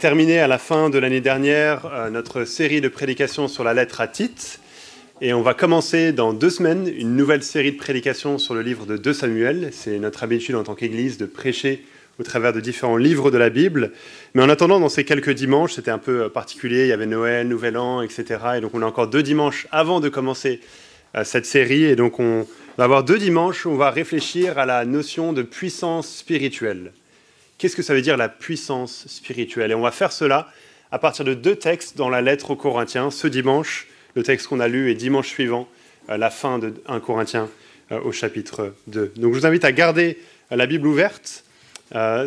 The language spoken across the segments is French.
terminé à la fin de l'année dernière euh, notre série de prédications sur la lettre à Tite. Et on va commencer dans deux semaines une nouvelle série de prédications sur le livre de 2 Samuel. C'est notre habitude en tant qu'Église de prêcher au travers de différents livres de la Bible. Mais en attendant, dans ces quelques dimanches, c'était un peu euh, particulier, il y avait Noël, Nouvel An, etc. Et donc on a encore deux dimanches avant de commencer euh, cette série. Et donc on va avoir deux dimanches où on va réfléchir à la notion de puissance spirituelle. Qu'est-ce que ça veut dire la puissance spirituelle Et on va faire cela à partir de deux textes dans la lettre aux Corinthiens, ce dimanche, le texte qu'on a lu, et dimanche suivant, euh, la fin de 1 Corinthiens euh, au chapitre 2. Donc je vous invite à garder euh, la Bible ouverte.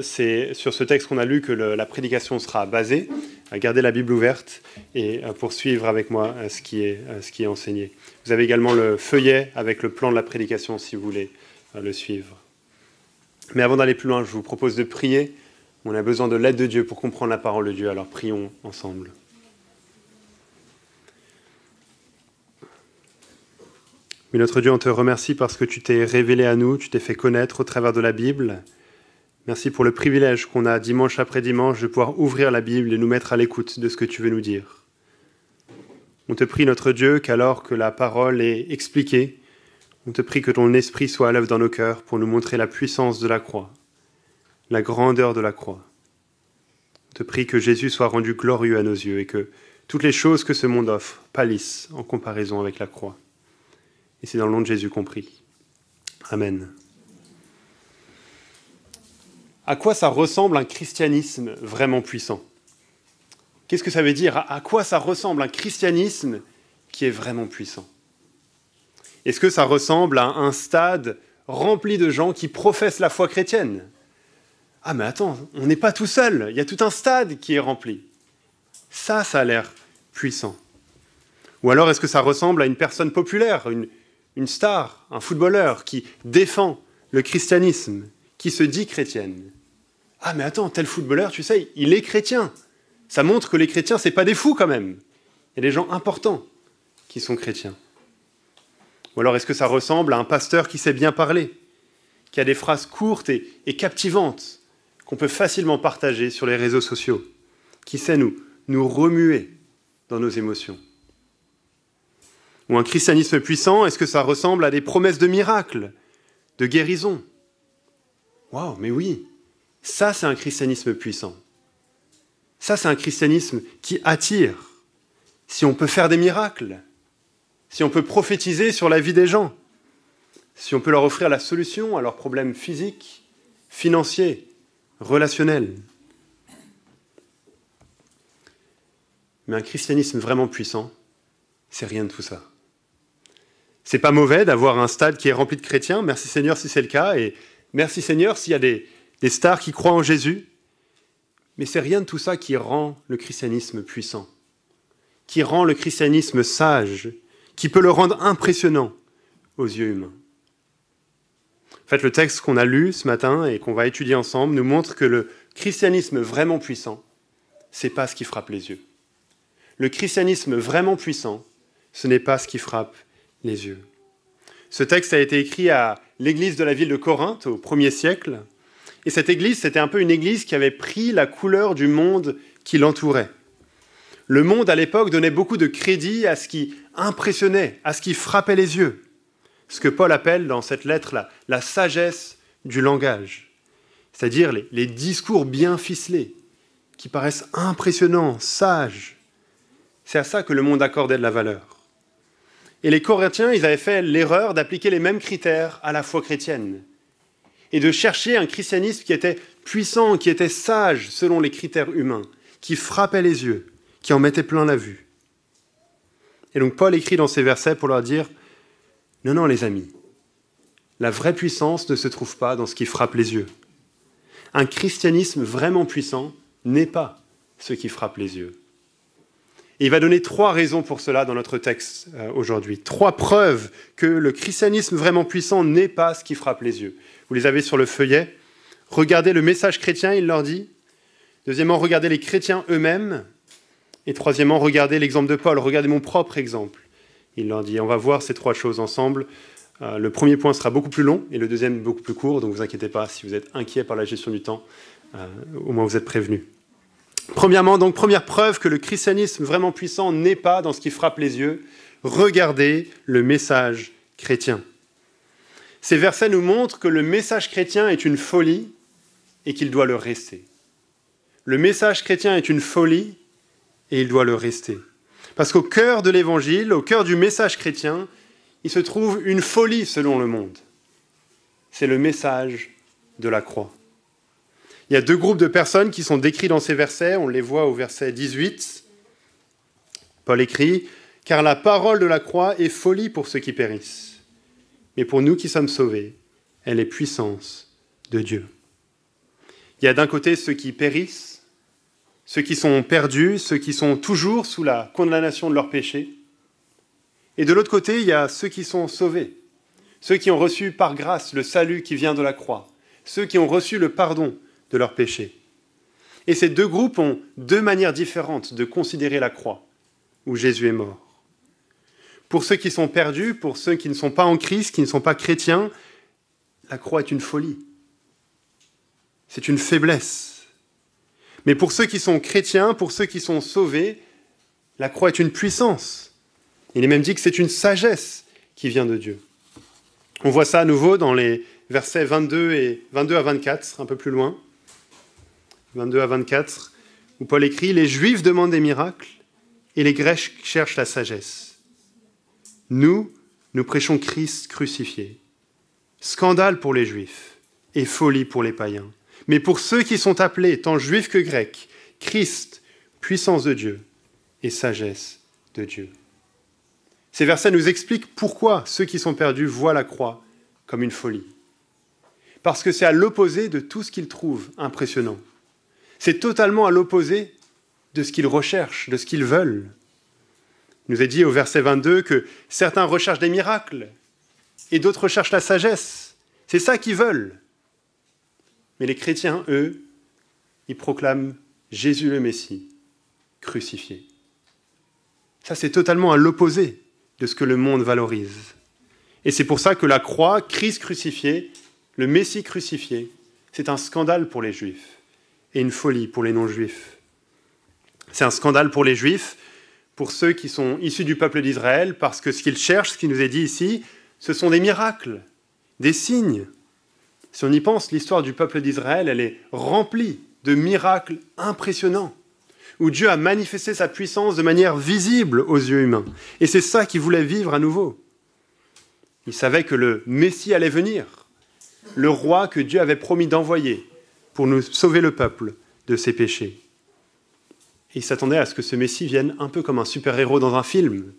C'est sur ce texte qu'on a lu que la prédication sera basée. garder la Bible ouverte et poursuivre avec moi ce qui, est, ce qui est enseigné. Vous avez également le feuillet avec le plan de la prédication si vous voulez le suivre. Mais avant d'aller plus loin, je vous propose de prier. On a besoin de l'aide de Dieu pour comprendre la parole de Dieu, alors prions ensemble. Mais notre Dieu, on te remercie parce que tu t'es révélé à nous, tu t'es fait connaître au travers de la Bible. Merci pour le privilège qu'on a dimanche après dimanche de pouvoir ouvrir la Bible et nous mettre à l'écoute de ce que tu veux nous dire. On te prie, notre Dieu, qu'alors que la parole est expliquée, on te prie que ton esprit soit à l'œuvre dans nos cœurs pour nous montrer la puissance de la croix, la grandeur de la croix. On te prie que Jésus soit rendu glorieux à nos yeux et que toutes les choses que ce monde offre pâlissent en comparaison avec la croix. Et c'est dans le nom de Jésus qu'on prie. Amen. À quoi ça ressemble un christianisme vraiment puissant Qu'est-ce que ça veut dire À quoi ça ressemble un christianisme qui est vraiment puissant est-ce que ça ressemble à un stade rempli de gens qui professent la foi chrétienne Ah mais attends, on n'est pas tout seul, il y a tout un stade qui est rempli. Ça, ça a l'air puissant. Ou alors est-ce que ça ressemble à une personne populaire, une, star, un footballeur qui défend le christianisme, qui se dit chrétienne Ah mais attends, tel footballeur, tu sais, il est chrétien. Ça montre que les chrétiens, c'est pas des fous quand même. Il y a des gens importants qui sont chrétiens. Ou alors est-ce que ça ressemble à un pasteur qui sait bien parler, qui a des phrases courtes et, captivantes qu'on peut facilement partager sur les réseaux sociaux, qui sait nous, nous remuer dans nos émotions Ou un christianisme puissant, est-ce que ça ressemble à des promesses de miracles, de guérison Waouh, mais oui, ça c'est un christianisme puissant. Ça c'est un christianisme qui attire. Si on peut faire des miracles, si on peut prophétiser sur la vie des gens, si on peut leur offrir la solution à leurs problèmes physiques, financiers, relationnels. Mais un christianisme vraiment puissant, c'est rien de tout ça. C'est pas mauvais d'avoir un stade qui est rempli de chrétiens, merci Seigneur si c'est le cas, et merci Seigneur s'il y a des, des stars qui croient en Jésus, mais c'est rien de tout ça qui rend le christianisme puissant, qui rend le christianisme sage, qui peut le rendre impressionnant aux yeux humains. En fait, le texte qu'on a lu ce matin et qu'on va étudier ensemble nous montre que le christianisme vraiment puissant, c'est pas ce qui frappe les yeux. Le christianisme vraiment puissant, ce n'est pas ce qui frappe les yeux. Ce texte a été écrit à l'église de la ville de Corinthe au 1er siècle. Et cette église, c'était un peu une église qui avait pris la couleur du monde qui l'entourait. Le monde à l'époque donnait beaucoup de crédit à ce qui impressionnait, à ce qui frappait les yeux. Ce que Paul appelle dans cette lettre-là la sagesse du langage, c'est-à-dire les, discours bien ficelés, qui paraissent impressionnants, sages. C'est à ça que le monde accordait de la valeur. Et les Corinthiens, ils avaient fait l'erreur d'appliquer les mêmes critères à la foi chrétienne et de chercher un christianisme qui était puissant, qui était sage selon les critères humains, qui frappait les yeux qui en mettaient plein la vue. Et donc Paul écrit dans ces versets pour leur dire, non, non les amis, la vraie puissance ne se trouve pas dans ce qui frappe les yeux. Un christianisme vraiment puissant n'est pas ce qui frappe les yeux. Et il va donner trois raisons pour cela dans notre texte euh, aujourd'hui. Trois preuves que le christianisme vraiment puissant n'est pas ce qui frappe les yeux. Vous les avez sur le feuillet. Regardez le message chrétien, il leur dit. Deuxièmement, regardez les chrétiens eux-mêmes. Et troisièmement, regardez l'exemple de Paul, regardez mon propre exemple. Il leur dit, on va voir ces trois choses ensemble. Euh, le premier point sera beaucoup plus long et le deuxième beaucoup plus court, donc vous inquiétez pas, si vous êtes inquiet par la gestion du temps, euh, au moins vous êtes prévenus. Premièrement, donc première preuve que le christianisme vraiment puissant n'est pas dans ce qui frappe les yeux, regardez le message chrétien. Ces versets nous montrent que le message chrétien est une folie et qu'il doit le rester. Le message chrétien est une folie et il doit le rester. Parce qu'au cœur de l'Évangile, au cœur du message chrétien, il se trouve une folie selon le monde. C'est le message de la croix. Il y a deux groupes de personnes qui sont décrits dans ces versets. On les voit au verset 18. Paul écrit, Car la parole de la croix est folie pour ceux qui périssent. Mais pour nous qui sommes sauvés, elle est puissance de Dieu. Il y a d'un côté ceux qui périssent, ceux qui sont perdus, ceux qui sont toujours sous la condamnation de leurs péchés. Et de l'autre côté, il y a ceux qui sont sauvés, ceux qui ont reçu par grâce le salut qui vient de la croix, ceux qui ont reçu le pardon de leurs péchés. Et ces deux groupes ont deux manières différentes de considérer la croix, où Jésus est mort. Pour ceux qui sont perdus, pour ceux qui ne sont pas en Christ, qui ne sont pas chrétiens, la croix est une folie. C'est une faiblesse. Mais pour ceux qui sont chrétiens, pour ceux qui sont sauvés, la croix est une puissance. Il est même dit que c'est une sagesse qui vient de Dieu. On voit ça à nouveau dans les versets 22, et, 22 à 24, un peu plus loin. 22 à 24, où Paul écrit Les Juifs demandent des miracles et les Grecs cherchent la sagesse. Nous, nous prêchons Christ crucifié. Scandale pour les Juifs et folie pour les païens mais pour ceux qui sont appelés, tant juifs que grecs, Christ, puissance de Dieu et sagesse de Dieu. Ces versets nous expliquent pourquoi ceux qui sont perdus voient la croix comme une folie. Parce que c'est à l'opposé de tout ce qu'ils trouvent impressionnant. C'est totalement à l'opposé de ce qu'ils recherchent, de ce qu'ils veulent. Il nous est dit au verset 22 que certains recherchent des miracles et d'autres recherchent la sagesse. C'est ça qu'ils veulent. Mais les chrétiens, eux, ils proclament Jésus le Messie, crucifié. Ça, c'est totalement à l'opposé de ce que le monde valorise. Et c'est pour ça que la croix, Christ crucifié, le Messie crucifié, c'est un scandale pour les juifs et une folie pour les non-juifs. C'est un scandale pour les juifs, pour ceux qui sont issus du peuple d'Israël, parce que ce qu'ils cherchent, ce qui nous est dit ici, ce sont des miracles, des signes. Si on y pense, l'histoire du peuple d'Israël, elle est remplie de miracles impressionnants, où Dieu a manifesté sa puissance de manière visible aux yeux humains. Et c'est ça qu'il voulait vivre à nouveau. Il savait que le Messie allait venir, le roi que Dieu avait promis d'envoyer pour nous sauver le peuple de ses péchés. Et il s'attendait à ce que ce Messie vienne un peu comme un super-héros dans un film,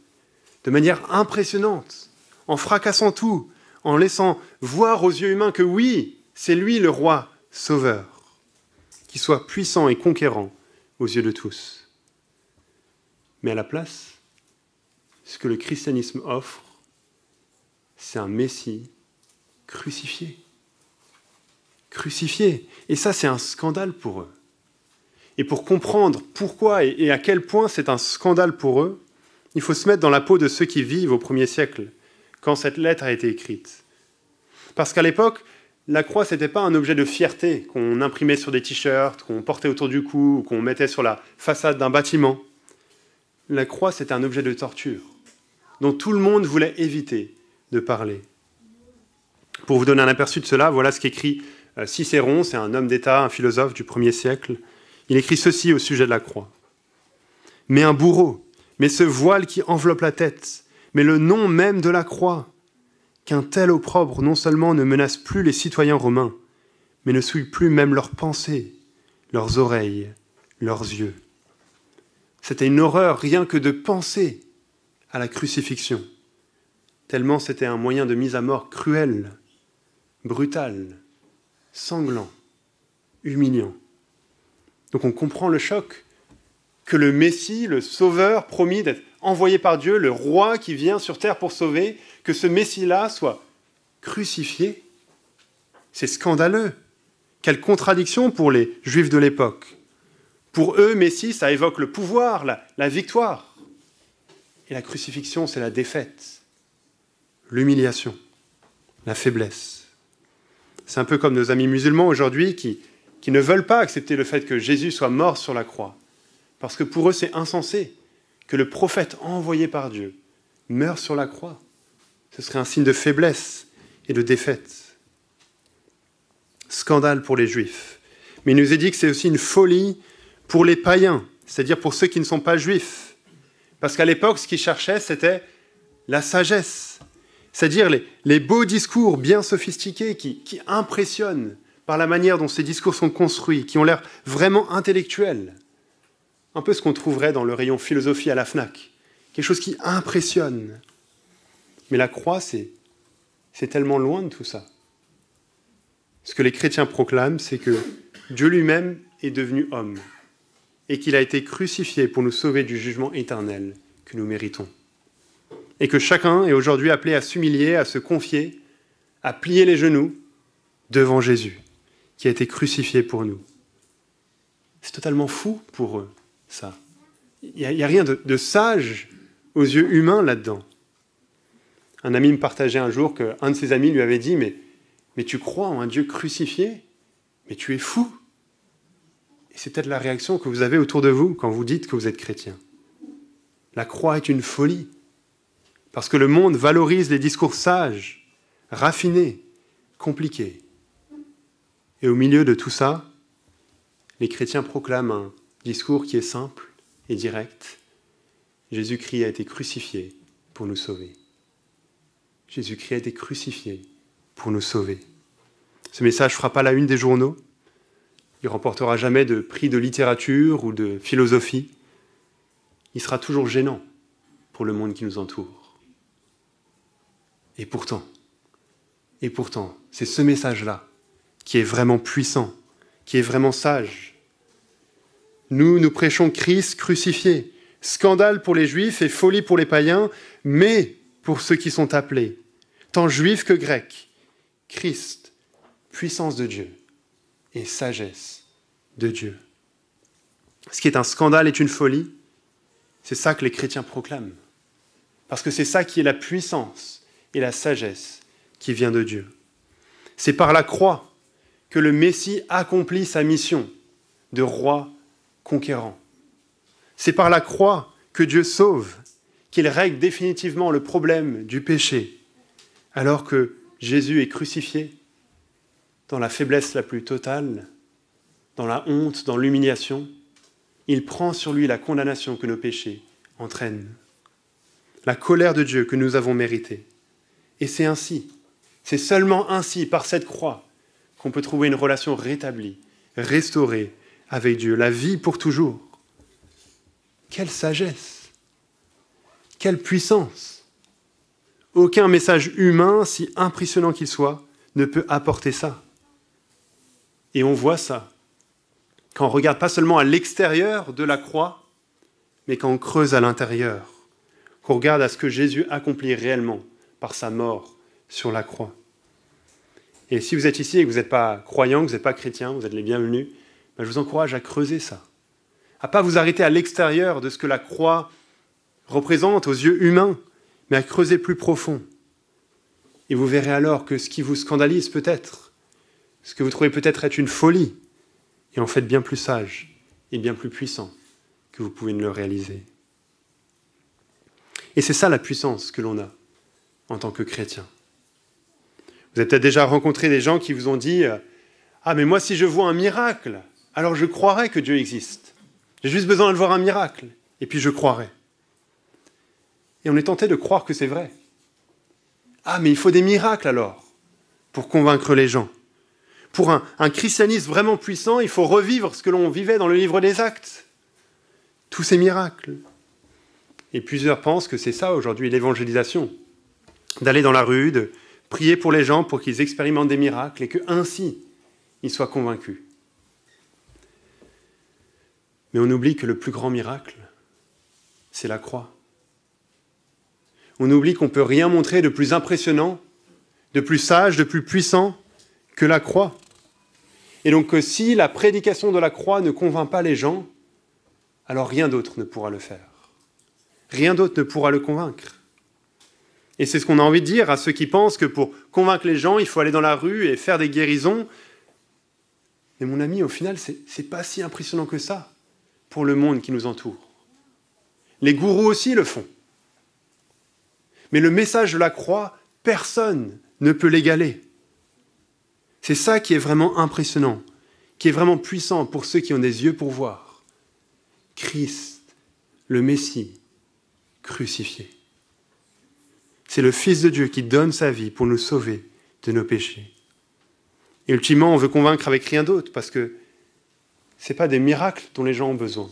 de manière impressionnante, en fracassant tout, en laissant voir aux yeux humains que oui, c'est lui le roi sauveur, qui soit puissant et conquérant aux yeux de tous. Mais à la place, ce que le christianisme offre, c'est un Messie crucifié. Crucifié. Et ça, c'est un scandale pour eux. Et pour comprendre pourquoi et à quel point c'est un scandale pour eux, il faut se mettre dans la peau de ceux qui vivent au premier siècle quand cette lettre a été écrite. Parce qu'à l'époque, la croix, ce n'était pas un objet de fierté qu'on imprimait sur des t-shirts, qu'on portait autour du cou ou qu'on mettait sur la façade d'un bâtiment. La croix, c'était un objet de torture dont tout le monde voulait éviter de parler. Pour vous donner un aperçu de cela, voilà ce qu'écrit euh, Cicéron, c'est un homme d'État, un philosophe du 1er siècle. Il écrit ceci au sujet de la croix. Mais un bourreau, mais ce voile qui enveloppe la tête, mais le nom même de la croix, qu'un tel opprobre non seulement ne menace plus les citoyens romains, mais ne souille plus même leurs pensées, leurs oreilles, leurs yeux. C'était une horreur rien que de penser à la crucifixion, tellement c'était un moyen de mise à mort cruel, brutal, sanglant, humiliant. Donc on comprend le choc, que le Messie, le Sauveur promis d'être envoyé par Dieu, le roi qui vient sur terre pour sauver, que ce Messie-là soit crucifié. C'est scandaleux. Quelle contradiction pour les Juifs de l'époque. Pour eux, Messie, ça évoque le pouvoir, la, victoire. Et la crucifixion, c'est la défaite, l'humiliation, la faiblesse. C'est un peu comme nos amis musulmans aujourd'hui qui ne veulent pas accepter le fait que Jésus soit mort sur la croix. Parce que pour eux, c'est insensé que le prophète envoyé par Dieu meure sur la croix. Ce serait un signe de faiblesse et de défaite. Scandale pour les juifs. Mais il nous est dit que c'est aussi une folie pour les païens, c'est-à-dire pour ceux qui ne sont pas juifs. Parce qu'à l'époque, ce qu'ils cherchaient, c'était la sagesse, c'est-à-dire les, beaux discours bien sophistiqués qui impressionnent par la manière dont ces discours sont construits, qui ont l'air vraiment intellectuels un peu ce qu'on trouverait dans le rayon philosophie à la FNAC, quelque chose qui impressionne. Mais la croix, c'est, c'est tellement loin de tout ça. Ce que les chrétiens proclament, c'est que Dieu lui-même est devenu homme et qu'il a été crucifié pour nous sauver du jugement éternel que nous méritons. Et que chacun est aujourd'hui appelé à s'humilier, à se confier, à plier les genoux devant Jésus, qui a été crucifié pour nous. C'est totalement fou pour eux ça. Il n'y a, rien de, sage aux yeux humains là-dedans. Un ami me partageait un jour qu'un de ses amis lui avait dit, mais, tu crois en un Dieu crucifié Mais tu es fou Et c'est la réaction que vous avez autour de vous quand vous dites que vous êtes chrétien. La croix est une folie, parce que le monde valorise les discours sages, raffinés, compliqués. Et au milieu de tout ça, les chrétiens proclament un Discours qui est simple et direct. Jésus-Christ a été crucifié pour nous sauver. Jésus-Christ a été crucifié pour nous sauver. Ce message ne fera pas la une des journaux. Il remportera jamais de prix de littérature ou de philosophie. Il sera toujours gênant pour le monde qui nous entoure. Et pourtant, et pourtant, c'est ce message-là qui est vraiment puissant, qui est vraiment sage, nous, nous prêchons Christ crucifié, scandale pour les Juifs et folie pour les païens, mais pour ceux qui sont appelés, tant Juifs que Grecs, Christ, puissance de Dieu et sagesse de Dieu. Ce qui est un scandale est une folie, c'est ça que les chrétiens proclament, parce que c'est ça qui est la puissance et la sagesse qui vient de Dieu. C'est par la croix que le Messie accomplit sa mission de roi conquérant. C'est par la croix que Dieu sauve, qu'il règle définitivement le problème du péché, alors que Jésus est crucifié dans la faiblesse la plus totale, dans la honte, dans l'humiliation. Il prend sur lui la condamnation que nos péchés entraînent, la colère de Dieu que nous avons méritée. Et c'est ainsi, c'est seulement ainsi, par cette croix, qu'on peut trouver une relation rétablie, restaurée avec Dieu, la vie pour toujours. Quelle sagesse, quelle puissance. Aucun message humain, si impressionnant qu'il soit, ne peut apporter ça. Et on voit ça quand on regarde pas seulement à l'extérieur de la croix, mais quand on creuse à l'intérieur, qu'on regarde à ce que Jésus accomplit réellement par sa mort sur la croix. Et si vous êtes ici et que vous n'êtes pas croyant, que vous n'êtes pas chrétien, vous êtes les bienvenus. Ben, je vous encourage à creuser ça, à pas vous arrêter à l'extérieur de ce que la croix représente aux yeux humains, mais à creuser plus profond. Et vous verrez alors que ce qui vous scandalise peut-être, ce que vous trouvez peut-être être une folie, est en fait bien plus sage et bien plus puissant que vous pouvez ne le réaliser. Et c'est ça la puissance que l'on a en tant que chrétien. Vous avez peut-être déjà rencontré des gens qui vous ont dit euh, Ah, mais moi, si je vois un miracle, alors je croirais que Dieu existe. J'ai juste besoin de voir un miracle, et puis je croirai. Et on est tenté de croire que c'est vrai. Ah, mais il faut des miracles alors, pour convaincre les gens. Pour un, christianisme vraiment puissant, il faut revivre ce que l'on vivait dans le livre des actes. Tous ces miracles. Et plusieurs pensent que c'est ça aujourd'hui l'évangélisation. D'aller dans la rue, de prier pour les gens pour qu'ils expérimentent des miracles et que ainsi ils soient convaincus. Mais on oublie que le plus grand miracle, c'est la croix. On oublie qu'on ne peut rien montrer de plus impressionnant, de plus sage, de plus puissant que la croix. Et donc euh, si la prédication de la croix ne convainc pas les gens, alors rien d'autre ne pourra le faire. Rien d'autre ne pourra le convaincre. Et c'est ce qu'on a envie de dire à ceux qui pensent que pour convaincre les gens, il faut aller dans la rue et faire des guérisons. Mais mon ami, au final, ce n'est pas si impressionnant que ça pour le monde qui nous entoure. Les gourous aussi le font. Mais le message de la croix, personne ne peut l'égaler. C'est ça qui est vraiment impressionnant, qui est vraiment puissant pour ceux qui ont des yeux pour voir. Christ, le Messie, crucifié. C'est le Fils de Dieu qui donne sa vie pour nous sauver de nos péchés. Et ultimement, on veut convaincre avec rien d'autre, parce que ce n'est pas des miracles dont les gens ont besoin.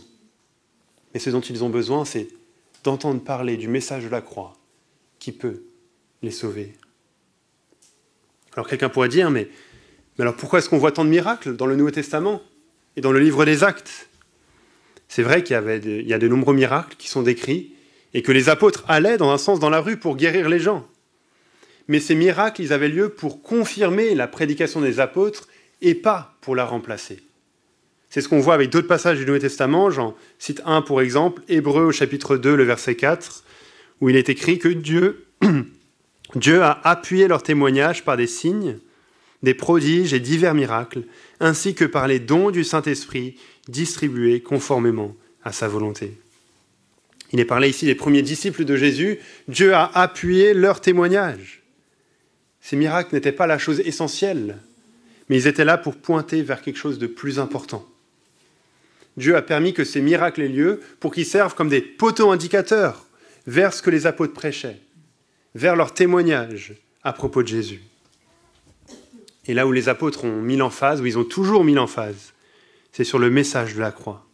Mais ce dont ils ont besoin, c'est d'entendre parler du message de la croix qui peut les sauver. Alors quelqu'un pourrait dire, mais, alors pourquoi est-ce qu'on voit tant de miracles dans le Nouveau Testament et dans le livre des Actes C'est vrai qu'il y, avait y a de nombreux miracles qui sont décrits et que les apôtres allaient dans un sens dans la rue pour guérir les gens. Mais ces miracles, ils avaient lieu pour confirmer la prédication des apôtres et pas pour la remplacer. C'est ce qu'on voit avec d'autres passages du Nouveau Testament. J'en cite un pour exemple, Hébreu au chapitre 2, le verset 4, où il est écrit que Dieu, Dieu a appuyé leur témoignage par des signes, des prodiges et divers miracles, ainsi que par les dons du Saint-Esprit distribués conformément à sa volonté. Il est parlé ici des premiers disciples de Jésus. Dieu a appuyé leur témoignage. Ces miracles n'étaient pas la chose essentielle, mais ils étaient là pour pointer vers quelque chose de plus important. Dieu a permis que ces miracles aient lieu pour qu'ils servent comme des poteaux indicateurs vers ce que les apôtres prêchaient, vers leur témoignage à propos de Jésus. Et là où les apôtres ont mis l'emphase, où ils ont toujours mis l'emphase, c'est sur le message de la croix,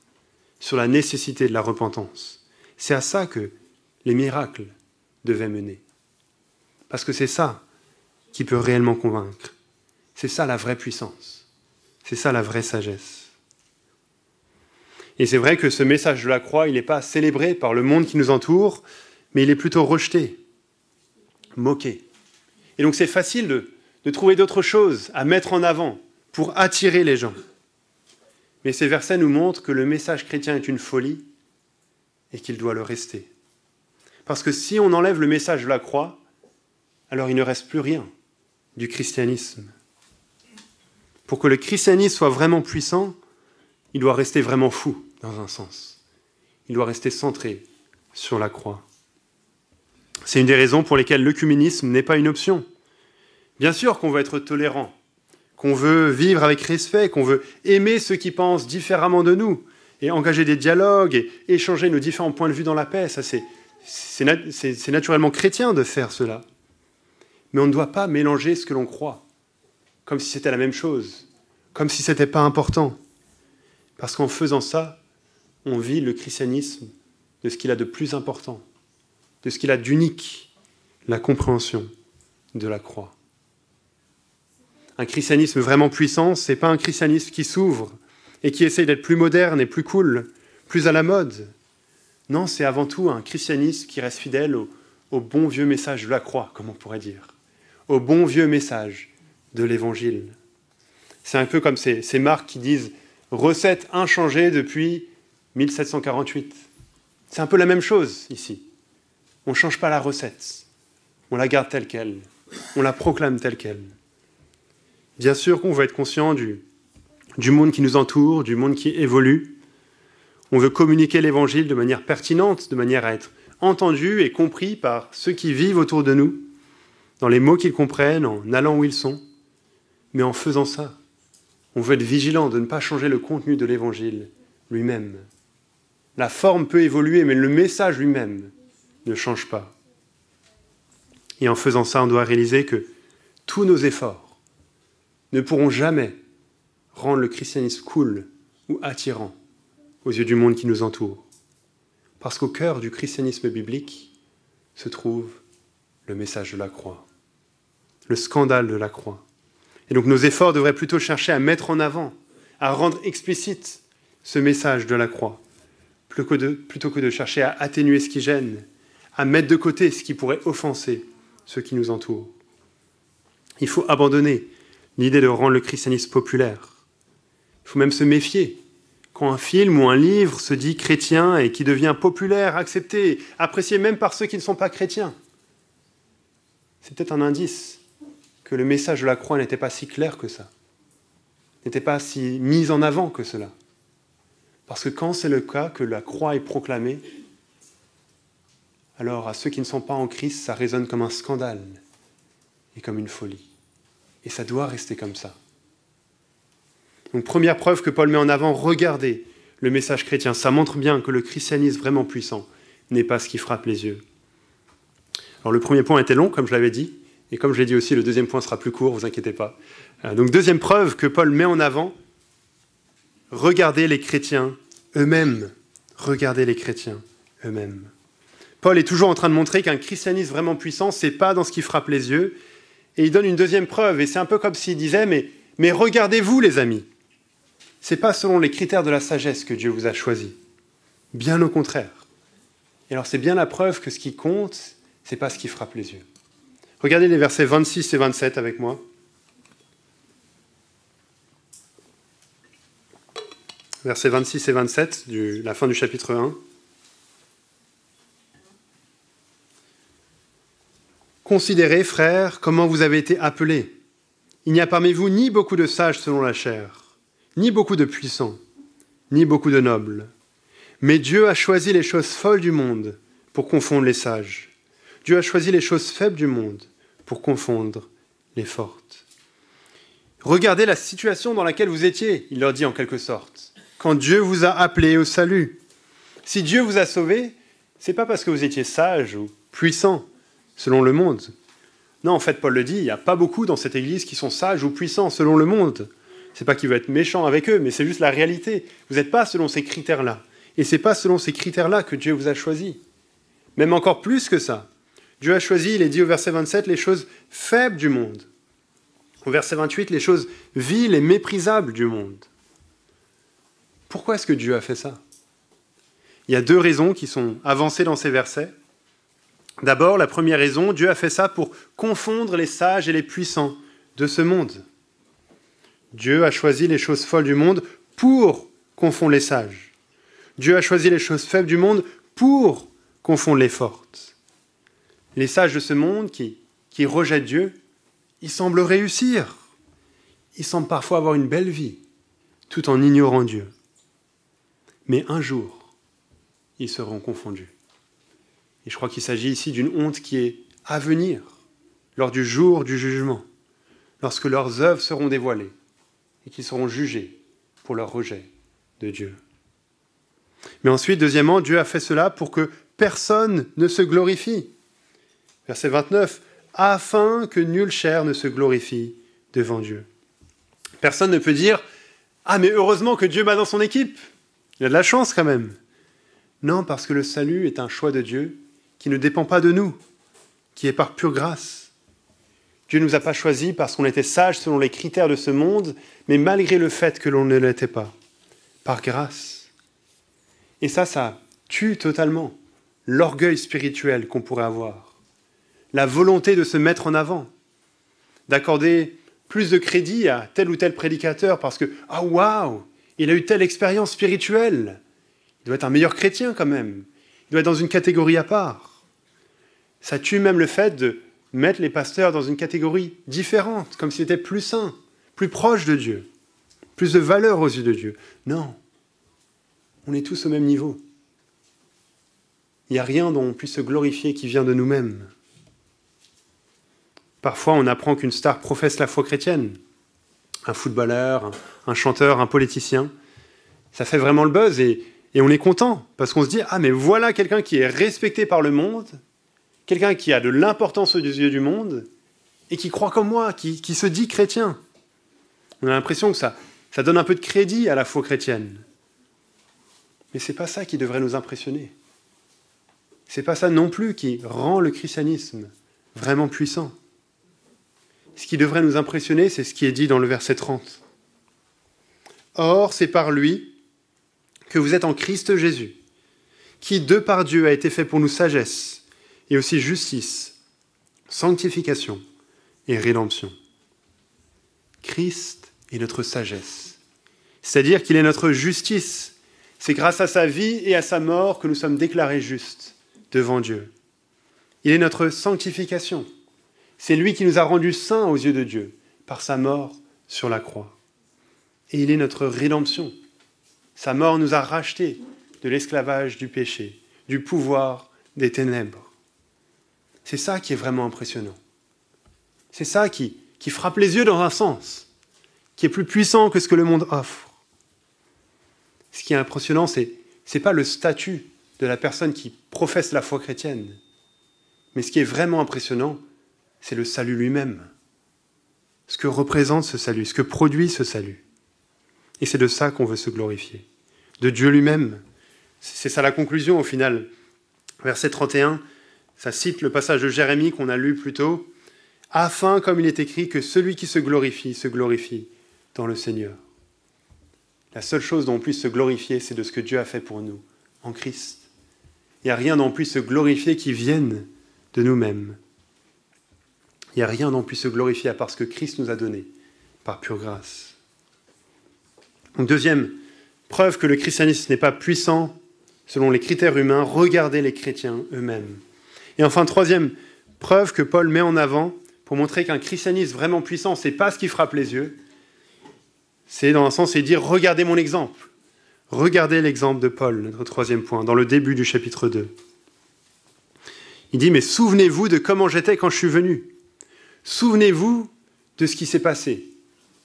sur la nécessité de la repentance. C'est à ça que les miracles devaient mener. Parce que c'est ça qui peut réellement convaincre. C'est ça la vraie puissance. C'est ça la vraie sagesse. Et c'est vrai que ce message de la croix, il n'est pas célébré par le monde qui nous entoure, mais il est plutôt rejeté, moqué. Et donc c'est facile de, de trouver d'autres choses à mettre en avant pour attirer les gens. Mais ces versets nous montrent que le message chrétien est une folie et qu'il doit le rester. Parce que si on enlève le message de la croix, alors il ne reste plus rien du christianisme. Pour que le christianisme soit vraiment puissant, il doit rester vraiment fou dans un sens. Il doit rester centré sur la croix. C'est une des raisons pour lesquelles l'œcuménisme n'est pas une option. Bien sûr qu'on veut être tolérant, qu'on veut vivre avec respect, qu'on veut aimer ceux qui pensent différemment de nous, et engager des dialogues, et échanger nos différents points de vue dans la paix. Ça, c'est, c'est naturellement chrétien de faire cela. Mais on ne doit pas mélanger ce que l'on croit, comme si c'était la même chose, comme si ce n'était pas important. Parce qu'en faisant ça, on vit le christianisme de ce qu'il a de plus important, de ce qu'il a d'unique, la compréhension de la croix. Un christianisme vraiment puissant, c'est pas un christianisme qui s'ouvre et qui essaye d'être plus moderne et plus cool, plus à la mode. Non, c'est avant tout un christianisme qui reste fidèle au, bon vieux message de la croix, comme on pourrait dire, au bon vieux message de l'évangile. C'est un peu comme ces marques qui disent recette inchangée depuis 1748. C'est un peu la même chose ici. On ne change pas la recette. On la garde telle qu'elle. On la proclame telle qu'elle. Bien sûr qu'on veut être conscient du, du monde qui nous entoure, du monde qui évolue. On veut communiquer l'évangile de manière pertinente, de manière à être entendu et compris par ceux qui vivent autour de nous, dans les mots qu'ils comprennent, en allant où ils sont. Mais en faisant ça, on veut être vigilant de ne pas changer le contenu de l'évangile lui-même. La forme peut évoluer, mais le message lui-même ne change pas. Et en faisant ça, on doit réaliser que tous nos efforts ne pourront jamais rendre le christianisme cool ou attirant aux yeux du monde qui nous entoure. Parce qu'au cœur du christianisme biblique se trouve le message de la croix, le scandale de la croix. Et donc nos efforts devraient plutôt chercher à mettre en avant, à rendre explicite ce message de la croix plutôt que de chercher à atténuer ce qui gêne, à mettre de côté ce qui pourrait offenser ceux qui nous entourent. Il faut abandonner l'idée de rendre le christianisme populaire. Il faut même se méfier quand un film ou un livre se dit chrétien et qui devient populaire, accepté, apprécié même par ceux qui ne sont pas chrétiens. C'est peut-être un indice que le message de la croix n'était pas si clair que ça, n'était pas si mis en avant que cela. Parce que quand c'est le cas que la croix est proclamée, alors à ceux qui ne sont pas en Christ, ça résonne comme un scandale et comme une folie. Et ça doit rester comme ça. Donc première preuve que Paul met en avant, regardez le message chrétien. Ça montre bien que le christianisme vraiment puissant n'est pas ce qui frappe les yeux. Alors le premier point était long, comme je l'avais dit, et comme je l'ai dit aussi, le deuxième point sera plus court, vous inquiétez pas. Euh, donc deuxième preuve que Paul met en avant, regardez les chrétiens eux-mêmes. Regardez les chrétiens eux-mêmes. Paul est toujours en train de montrer qu'un christianisme vraiment puissant, c'est pas dans ce qui frappe les yeux. Et il donne une deuxième preuve, et c'est un peu comme s'il disait, mais, mais regardez-vous les amis. C'est pas selon les critères de la sagesse que Dieu vous a choisi. Bien au contraire. Et alors c'est bien la preuve que ce qui compte, c'est pas ce qui frappe les yeux. Regardez les versets 26 et 27 avec moi. versets 26 et 27, du, la fin du chapitre 1. Considérez, frères, comment vous avez été appelés. Il n'y a parmi vous ni beaucoup de sages selon la chair, ni beaucoup de puissants, ni beaucoup de nobles. Mais Dieu a choisi les choses folles du monde pour confondre les sages. Dieu a choisi les choses faibles du monde pour confondre les fortes. Regardez la situation dans laquelle vous étiez, il leur dit en quelque sorte quand Dieu vous a appelé au salut. Si Dieu vous a sauvé, c'est pas parce que vous étiez sage ou puissant, selon le monde. Non, en fait, Paul le dit, il n'y a pas beaucoup dans cette église qui sont sages ou puissants selon le monde. C'est pas qu'il veut être méchant avec eux, mais c'est juste la réalité. Vous n'êtes pas selon ces critères-là. Et c'est pas selon ces critères-là que Dieu vous a choisi. Même encore plus que ça. Dieu a choisi, il est dit au verset 27, les choses faibles du monde. Au verset 28, les choses viles et méprisables du monde. Pourquoi est-ce que Dieu a fait ça Il y a deux raisons qui sont avancées dans ces versets. D'abord, la première raison, Dieu a fait ça pour confondre les sages et les puissants de ce monde. Dieu a choisi les choses folles du monde pour confondre les sages. Dieu a choisi les choses faibles du monde pour confondre les fortes. Les sages de ce monde qui, qui rejettent Dieu, ils semblent réussir. Ils semblent parfois avoir une belle vie, tout en ignorant Dieu mais un jour, ils seront confondus. Et je crois qu'il s'agit ici d'une honte qui est à venir, lors du jour du jugement, lorsque leurs œuvres seront dévoilées et qu'ils seront jugés pour leur rejet de Dieu. Mais ensuite, deuxièmement, Dieu a fait cela pour que personne ne se glorifie. Verset 29, afin que nulle chair ne se glorifie devant Dieu. Personne ne peut dire, ah mais heureusement que Dieu m'a dans son équipe, il a de la chance quand même. Non, parce que le salut est un choix de Dieu qui ne dépend pas de nous, qui est par pure grâce. Dieu ne nous a pas choisis parce qu'on était sages selon les critères de ce monde, mais malgré le fait que l'on ne l'était pas, par grâce. Et ça, ça tue totalement l'orgueil spirituel qu'on pourrait avoir, la volonté de se mettre en avant, d'accorder plus de crédit à tel ou tel prédicateur parce que, ah waouh, il a eu telle expérience spirituelle. Il doit être un meilleur chrétien quand même. Il doit être dans une catégorie à part. Ça tue même le fait de mettre les pasteurs dans une catégorie différente, comme s'ils étaient plus saints, plus proches de Dieu, plus de valeur aux yeux de Dieu. Non, on est tous au même niveau. Il n'y a rien dont on puisse se glorifier qui vient de nous-mêmes. Parfois, on apprend qu'une star professe la foi chrétienne, un footballeur, un chanteur, un politicien. Ça fait vraiment le buzz et, on est content parce qu'on se dit Ah, mais voilà quelqu'un qui est respecté par le monde, quelqu'un qui a de l'importance aux yeux du monde et qui croit comme moi, qui, se dit chrétien. On a l'impression que ça, ça donne un peu de crédit à la foi chrétienne. Mais ce n'est pas ça qui devrait nous impressionner. Ce n'est pas ça non plus qui rend le christianisme vraiment puissant ce qui devrait nous impressionner, c'est ce qui est dit dans le verset 30. Or, c'est par lui que vous êtes en Christ Jésus, qui de par Dieu a été fait pour nous sagesse, et aussi justice, sanctification et rédemption. Christ est notre sagesse, c'est-à-dire qu'il est notre justice. C'est grâce à sa vie et à sa mort que nous sommes déclarés justes devant Dieu. Il est notre sanctification c'est lui qui nous a rendus saints aux yeux de Dieu par sa mort sur la croix. Et il est notre rédemption. Sa mort nous a rachetés de l'esclavage du péché, du pouvoir des ténèbres. C'est ça qui est vraiment impressionnant. C'est ça qui, frappe les yeux dans un sens, qui est plus puissant que ce que le monde offre. Ce qui est impressionnant, c'est n'est pas le statut de la personne qui professe la foi chrétienne, mais ce qui est vraiment impressionnant, c'est le salut lui-même. Ce que représente ce salut, ce que produit ce salut. Et c'est de ça qu'on veut se glorifier, de Dieu lui-même. C'est ça la conclusion au final. Verset 31, ça cite le passage de Jérémie qu'on a lu plus tôt, afin, comme il est écrit, que celui qui se glorifie se glorifie dans le Seigneur. La seule chose dont on puisse se glorifier, c'est de ce que Dieu a fait pour nous, en Christ. Il n'y a rien dont on puisse se glorifier qui vienne de nous-mêmes. Il n'y a rien dont on puisse se glorifier à part ce que Christ nous a donné par pure grâce. deuxième preuve que le christianisme n'est pas puissant selon les critères humains, regardez les chrétiens eux-mêmes. Et enfin, troisième preuve que Paul met en avant pour montrer qu'un christianisme vraiment puissant, c'est pas ce qui frappe les yeux. C'est dans un sens, c'est dire regardez mon exemple. Regardez l'exemple de Paul, notre troisième point, dans le début du chapitre 2. Il dit, mais souvenez-vous de comment j'étais quand je suis venu. Souvenez-vous de ce qui s'est passé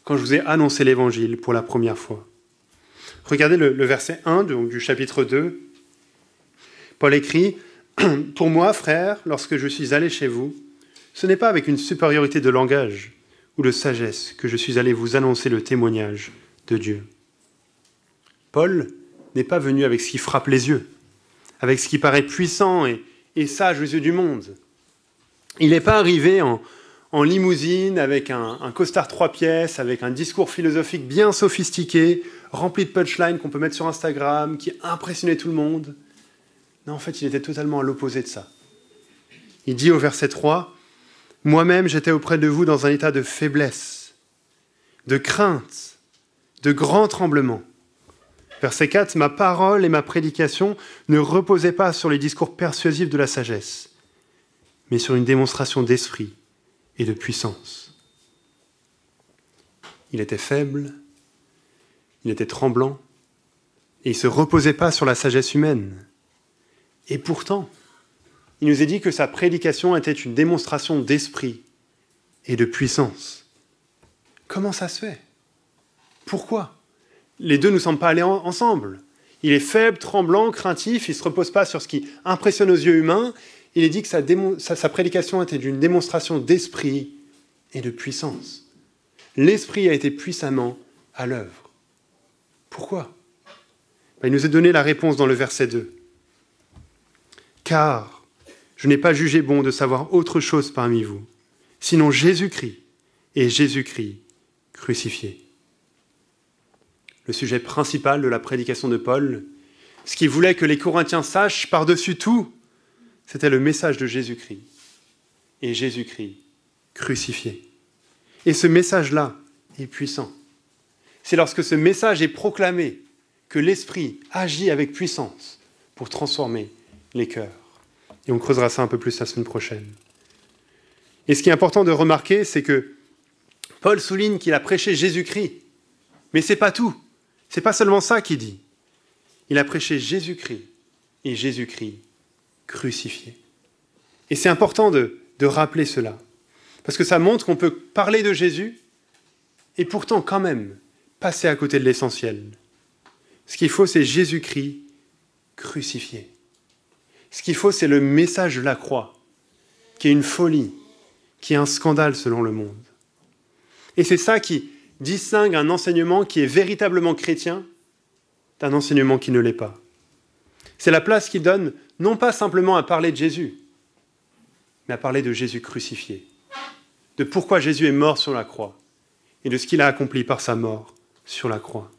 quand je vous ai annoncé l'évangile pour la première fois. Regardez le, verset 1 du, chapitre 2. Paul écrit Pour moi, frères, lorsque je suis allé chez vous, ce n'est pas avec une supériorité de langage ou de sagesse que je suis allé vous annoncer le témoignage de Dieu. Paul n'est pas venu avec ce qui frappe les yeux, avec ce qui paraît puissant et, et sage aux yeux du monde. Il n'est pas arrivé en, en limousine, avec un, costard trois pièces, avec un discours philosophique bien sophistiqué, rempli de punchlines qu'on peut mettre sur Instagram, qui impressionnait tout le monde. Non, en fait, il était totalement à l'opposé de ça. Il dit au verset 3, Moi-même, j'étais auprès de vous dans un état de faiblesse, de crainte, de grand tremblement. Verset 4, Ma parole et ma prédication ne reposaient pas sur les discours persuasifs de la sagesse, mais sur une démonstration d'esprit et de puissance. Il était faible, il était tremblant, et il ne se reposait pas sur la sagesse humaine. Et pourtant, il nous est dit que sa prédication était une démonstration d'esprit et de puissance. Comment ça se fait Pourquoi Les deux ne semblent pas aller ensemble. Il est faible, tremblant, craintif, il ne se repose pas sur ce qui impressionne aux yeux humains, il est dit que sa, prédication était d'une démonstration d'esprit et de puissance. L'esprit a été puissamment à l'œuvre. Pourquoi ben, Il nous est donné la réponse dans le verset 2. Car je n'ai pas jugé bon de savoir autre chose parmi vous, sinon Jésus-Christ et Jésus-Christ crucifié. Le sujet principal de la prédication de Paul, ce qu'il voulait que les Corinthiens sachent par-dessus tout, c'était le message de Jésus-Christ. Et Jésus-Christ crucifié. Et ce message-là est puissant. C'est lorsque ce message est proclamé que l'Esprit agit avec puissance pour transformer les cœurs. Et on creusera ça un peu plus la semaine prochaine. Et ce qui est important de remarquer, c'est que Paul souligne qu'il a prêché Jésus-Christ. Mais c'est pas tout. C'est pas seulement ça qu'il dit. Il a prêché Jésus-Christ et Jésus-Christ crucifié. Et c'est important de, rappeler cela, parce que ça montre qu'on peut parler de Jésus et pourtant quand même passer à côté de l'essentiel. Ce qu'il faut, c'est Jésus-Christ crucifié. Ce qu'il faut, c'est le message de la croix, qui est une folie, qui est un scandale selon le monde. Et c'est ça qui distingue un enseignement qui est véritablement chrétien d'un enseignement qui ne l'est pas. C'est la place qu'il donne non pas simplement à parler de Jésus, mais à parler de Jésus crucifié, de pourquoi Jésus est mort sur la croix et de ce qu'il a accompli par sa mort sur la croix.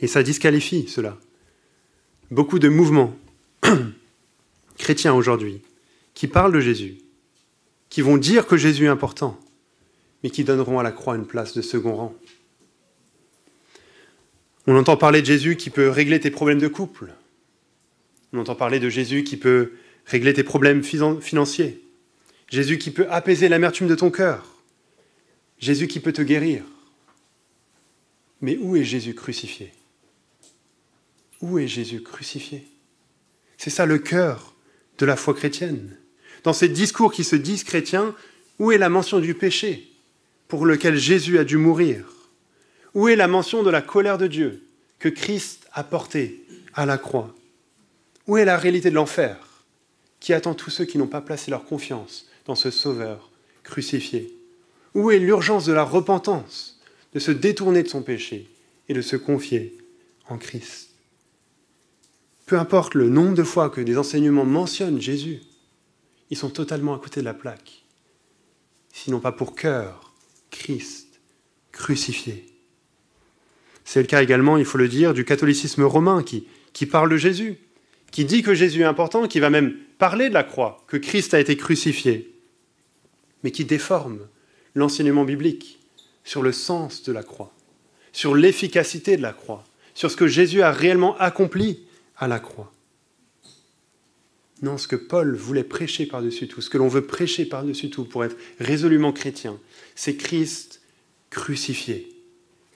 Et ça disqualifie cela. Beaucoup de mouvements chrétiens aujourd'hui qui parlent de Jésus, qui vont dire que Jésus est important, mais qui donneront à la croix une place de second rang. On entend parler de Jésus qui peut régler tes problèmes de couple, on entend parler de Jésus qui peut régler tes problèmes financiers. Jésus qui peut apaiser l'amertume de ton cœur. Jésus qui peut te guérir. Mais où est Jésus crucifié Où est Jésus crucifié C'est ça le cœur de la foi chrétienne. Dans ces discours qui se disent chrétiens, où est la mention du péché pour lequel Jésus a dû mourir Où est la mention de la colère de Dieu que Christ a portée à la croix où est la réalité de l'enfer qui attend tous ceux qui n'ont pas placé leur confiance dans ce Sauveur crucifié Où est l'urgence de la repentance, de se détourner de son péché et de se confier en Christ Peu importe le nombre de fois que des enseignements mentionnent Jésus, ils sont totalement à côté de la plaque, sinon pas pour cœur, Christ crucifié. C'est le cas également, il faut le dire, du catholicisme romain qui, qui parle de Jésus, qui dit que Jésus est important, qui va même parler de la croix, que Christ a été crucifié, mais qui déforme l'enseignement biblique sur le sens de la croix, sur l'efficacité de la croix, sur ce que Jésus a réellement accompli à la croix. Non, ce que Paul voulait prêcher par-dessus tout, ce que l'on veut prêcher par-dessus tout pour être résolument chrétien, c'est Christ crucifié,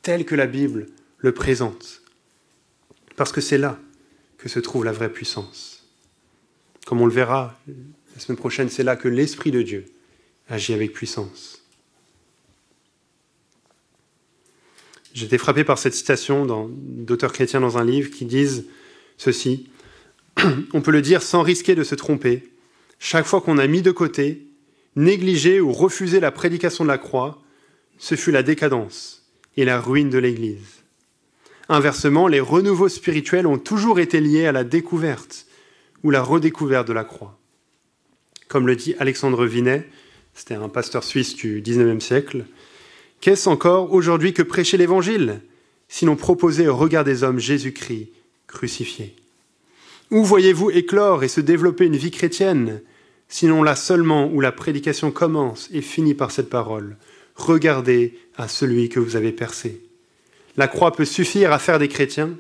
tel que la Bible le présente. Parce que c'est là que se trouve la vraie puissance. Comme on le verra la semaine prochaine, c'est là que l'Esprit de Dieu agit avec puissance. J'ai été frappé par cette citation d'auteurs chrétiens dans un livre qui disent ceci. On peut le dire sans risquer de se tromper. Chaque fois qu'on a mis de côté, négligé ou refusé la prédication de la croix, ce fut la décadence et la ruine de l'Église. Inversement, les renouveaux spirituels ont toujours été liés à la découverte ou la redécouverte de la croix. Comme le dit Alexandre Vinet, c'était un pasteur suisse du XIXe siècle, qu'est-ce encore aujourd'hui que prêcher l'Évangile, sinon proposer au regard des hommes Jésus-Christ crucifié Où voyez-vous éclore et se développer une vie chrétienne, sinon là seulement où la prédication commence et finit par cette parole Regardez à celui que vous avez percé. La croix peut suffire à faire des chrétiens,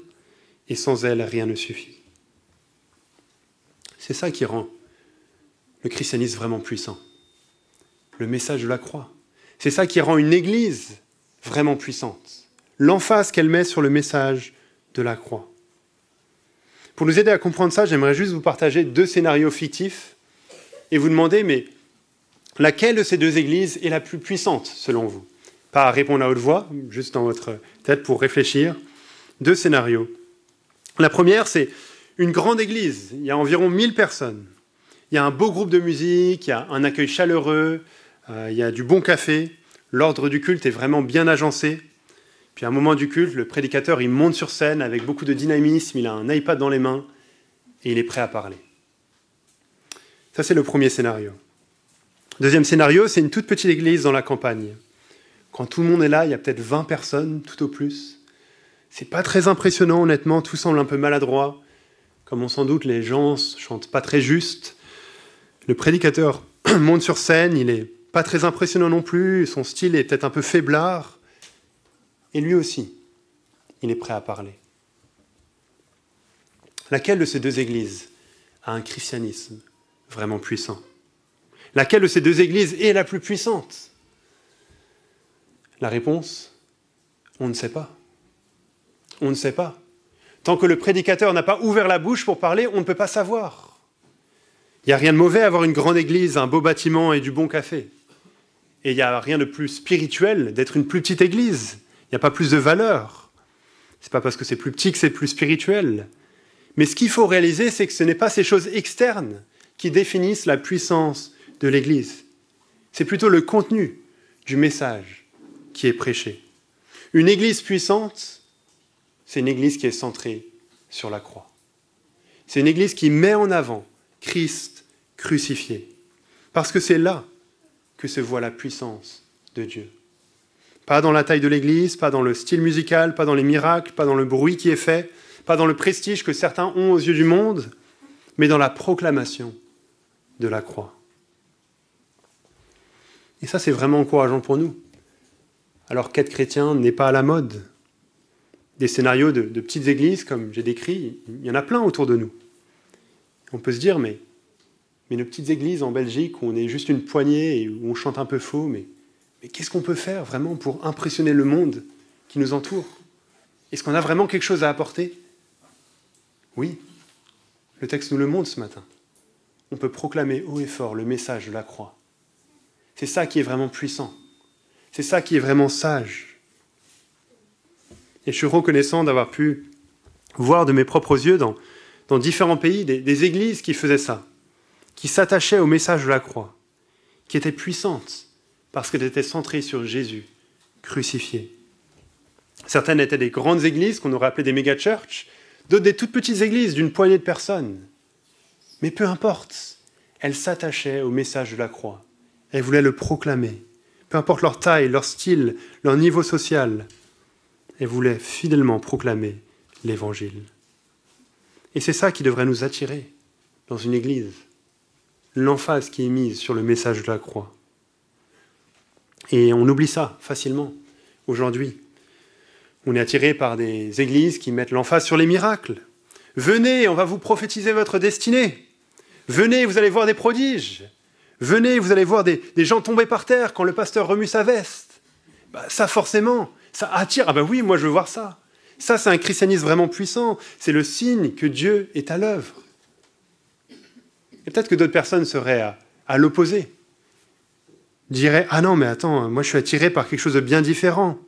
et sans elle, rien ne suffit. C'est ça qui rend le christianisme vraiment puissant. Le message de la croix. C'est ça qui rend une Église vraiment puissante. L'emphase qu'elle met sur le message de la croix. Pour nous aider à comprendre ça, j'aimerais juste vous partager deux scénarios fictifs et vous demander, mais laquelle de ces deux églises est la plus puissante selon vous pas à répondre à haute voix, juste dans votre tête pour réfléchir, deux scénarios. La première, c'est une grande église, il y a environ 1000 personnes. Il y a un beau groupe de musique, il y a un accueil chaleureux, euh, il y a du bon café, l'ordre du culte est vraiment bien agencé. Puis à un moment du culte, le prédicateur, il monte sur scène avec beaucoup de dynamisme, il a un iPad dans les mains et il est prêt à parler. Ça, c'est le premier scénario. Deuxième scénario, c'est une toute petite église dans la campagne. Quand tout le monde est là, il y a peut-être 20 personnes, tout au plus. C'est pas très impressionnant, honnêtement, tout semble un peu maladroit. Comme on s'en doute, les gens chantent pas très juste. Le prédicateur monte sur scène, il est pas très impressionnant non plus, son style est peut-être un peu faiblard. Et lui aussi, il est prêt à parler. Laquelle de ces deux églises a un christianisme vraiment puissant Laquelle de ces deux églises est la plus puissante la réponse, on ne sait pas. On ne sait pas. Tant que le prédicateur n'a pas ouvert la bouche pour parler, on ne peut pas savoir. Il n'y a rien de mauvais à avoir une grande église, un beau bâtiment et du bon café. Et il n'y a rien de plus spirituel d'être une plus petite église. Il n'y a pas plus de valeur. Ce n'est pas parce que c'est plus petit que c'est plus spirituel. Mais ce qu'il faut réaliser, c'est que ce n'est pas ces choses externes qui définissent la puissance de l'église. C'est plutôt le contenu du message qui est prêché. Une église puissante, c'est une église qui est centrée sur la croix. C'est une église qui met en avant Christ crucifié. Parce que c'est là que se voit la puissance de Dieu. Pas dans la taille de l'église, pas dans le style musical, pas dans les miracles, pas dans le bruit qui est fait, pas dans le prestige que certains ont aux yeux du monde, mais dans la proclamation de la croix. Et ça, c'est vraiment encourageant pour nous. Alors qu'être chrétien n'est pas à la mode. Des scénarios de, petites églises, comme j'ai décrit, il y en a plein autour de nous. On peut se dire, mais, nos petites églises en Belgique, où on est juste une poignée et où on chante un peu faux, mais, mais qu'est-ce qu'on peut faire vraiment pour impressionner le monde qui nous entoure Est-ce qu'on a vraiment quelque chose à apporter Oui, le texte nous le montre ce matin. On peut proclamer haut et fort le message de la croix. C'est ça qui est vraiment puissant. C'est ça qui est vraiment sage. Et je suis reconnaissant d'avoir pu voir de mes propres yeux dans, différents pays des, des églises qui faisaient ça, qui s'attachaient au message de la croix, qui étaient puissantes parce qu'elles étaient centrées sur Jésus crucifié. Certaines étaient des grandes églises qu'on aurait appelées des méga-churches, d'autres des toutes petites églises d'une poignée de personnes. Mais peu importe, elles s'attachaient au message de la croix. Elles voulaient le proclamer peu importe leur taille, leur style, leur niveau social, Elles voulaient fidèlement proclamer l'Évangile. Et c'est ça qui devrait nous attirer dans une Église, l'emphase qui est mise sur le message de la croix. Et on oublie ça facilement aujourd'hui. On est attiré par des églises qui mettent l'emphase sur les miracles. Venez, on va vous prophétiser votre destinée. Venez, vous allez voir des prodiges. Venez, vous allez voir des, gens tomber par terre quand le pasteur remue sa veste. Bah, ça, forcément, ça attire. Ah ben oui, moi je veux voir ça. Ça, c'est un christianisme vraiment puissant. C'est le signe que Dieu est à l'œuvre. Et peut-être que d'autres personnes seraient à, à l'opposé. Diraient Ah non, mais attends, moi je suis attiré par quelque chose de bien différent.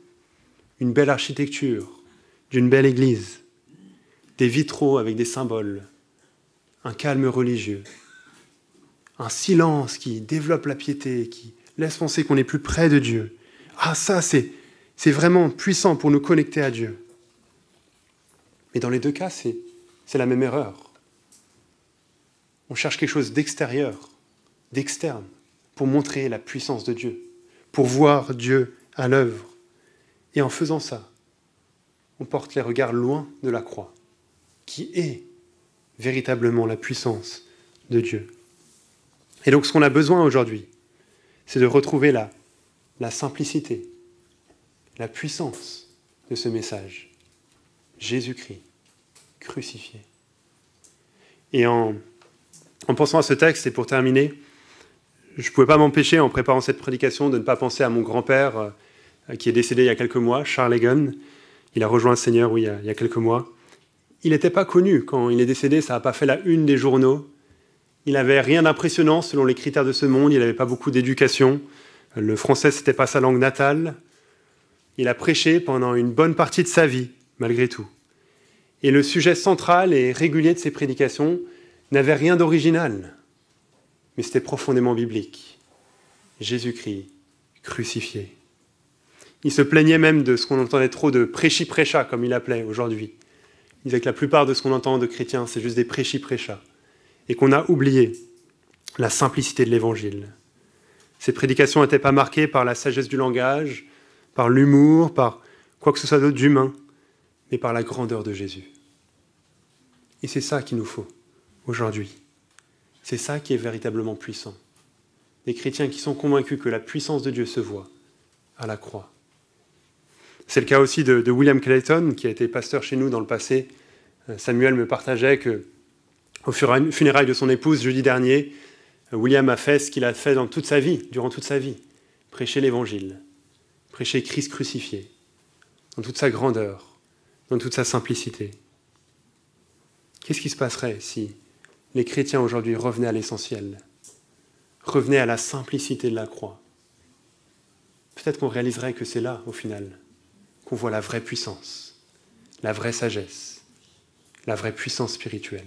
Une belle architecture, d'une belle église, des vitraux avec des symboles, un calme religieux un silence qui développe la piété, qui laisse penser qu'on est plus près de Dieu. Ah ça, c'est, vraiment puissant pour nous connecter à Dieu. Mais dans les deux cas, c'est, c'est la même erreur. On cherche quelque chose d'extérieur, d'externe, pour montrer la puissance de Dieu, pour voir Dieu à l'œuvre. Et en faisant ça, on porte les regards loin de la croix, qui est véritablement la puissance de Dieu. Et donc ce qu'on a besoin aujourd'hui, c'est de retrouver la, la simplicité, la puissance de ce message. Jésus-Christ crucifié. Et en, pensant à ce texte, et pour terminer, je ne pouvais pas m'empêcher, en préparant cette prédication, de ne pas penser à mon grand-père euh, qui est décédé il y a quelques mois, Charles Egan. Il a rejoint le Seigneur, il il y a quelques mois. Il n'était pas connu. Quand il est décédé, ça n'a pas fait la une des journaux. Il n'avait rien d'impressionnant selon les critères de ce monde, il n'avait pas beaucoup d'éducation, le français n'était pas sa langue natale. Il a prêché pendant une bonne partie de sa vie, malgré tout. Et le sujet central et régulier de ses prédications n'avait rien d'original, mais c'était profondément biblique. Jésus-Christ crucifié. Il se plaignait même de ce qu'on entendait trop de prêchi-prêcha, comme il appelait aujourd'hui. Il disait que la plupart de ce qu'on entend de chrétiens, c'est juste des « prêcha et qu'on a oublié la simplicité de l'Évangile. Ces prédications n'étaient pas marquées par la sagesse du langage, par l'humour, par quoi que ce soit d'autre d'humain, mais par la grandeur de Jésus. Et c'est ça qu'il nous faut aujourd'hui. C'est ça qui est véritablement puissant. Des chrétiens qui sont convaincus que la puissance de Dieu se voit à la croix. C'est le cas aussi de, de William Clayton, qui a été pasteur chez nous dans le passé. Euh, Samuel me partageait que au funérailles de son épouse jeudi dernier, William a fait ce qu'il a fait dans toute sa vie, durant toute sa vie, prêcher l'Évangile, prêcher Christ crucifié, dans toute sa grandeur, dans toute sa simplicité. Qu'est-ce qui se passerait si les chrétiens aujourd'hui revenaient à l'essentiel, revenaient à la simplicité de la croix Peut-être qu'on réaliserait que c'est là, au final, qu'on voit la vraie puissance, la vraie sagesse, la vraie puissance spirituelle.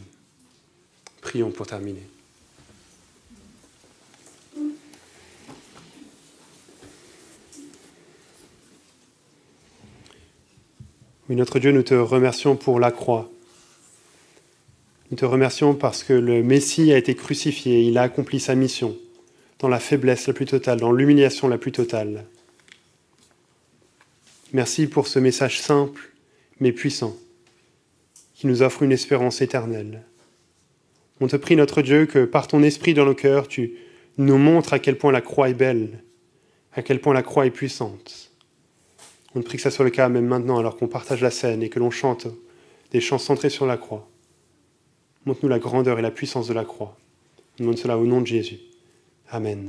Prions pour terminer. Oui, notre Dieu, nous te remercions pour la croix. Nous te remercions parce que le Messie a été crucifié, il a accompli sa mission dans la faiblesse la plus totale, dans l'humiliation la plus totale. Merci pour ce message simple mais puissant qui nous offre une espérance éternelle. On te prie, notre Dieu, que par ton esprit dans nos cœurs, tu nous montres à quel point la croix est belle, à quel point la croix est puissante. On te prie que ça soit le cas même maintenant, alors qu'on partage la scène et que l'on chante des chants centrés sur la croix. Montre-nous la grandeur et la puissance de la croix. On demande cela au nom de Jésus. Amen.